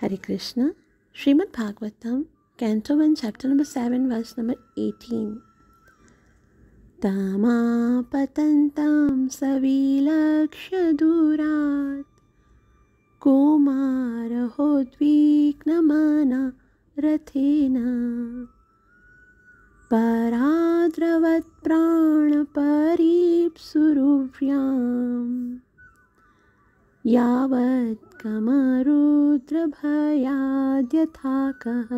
Hare Krishna, Srimad Bhagavatam, Canto 1, Chapter number 7, verse number 18. तमापतन्तां सविलक्ष्यदूरात् कोमारहोद्विग्नमाना रथेन पराद्रवत्प्राणपरीप्सुरुव्याम् यावत्कमरुद्रभयाद्यथा कः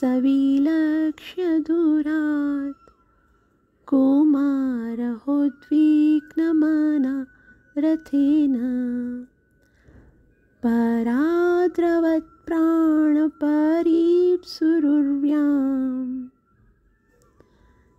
सविलक्ष्य दूरात् कुमारहोद्विग्नमना रथेन पराद्रवत्प्राणपरीप्सुरुव्या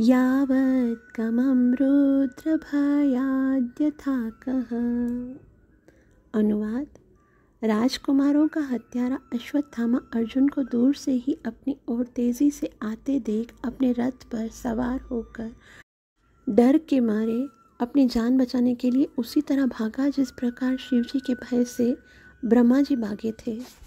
यावत् कमं कह अनुवाद राजकुमारों का हत्यारा अश्वत्थामा अर्जुन को दूर से ही अपनी ओर तेजी से आते देख अपने रथ पर सवार होकर डर के मारे अपनी जान बचाने के लिए उसी तरह भागा जिस प्रकार शिवजी के भय से ब्रह्मा जी भागे थे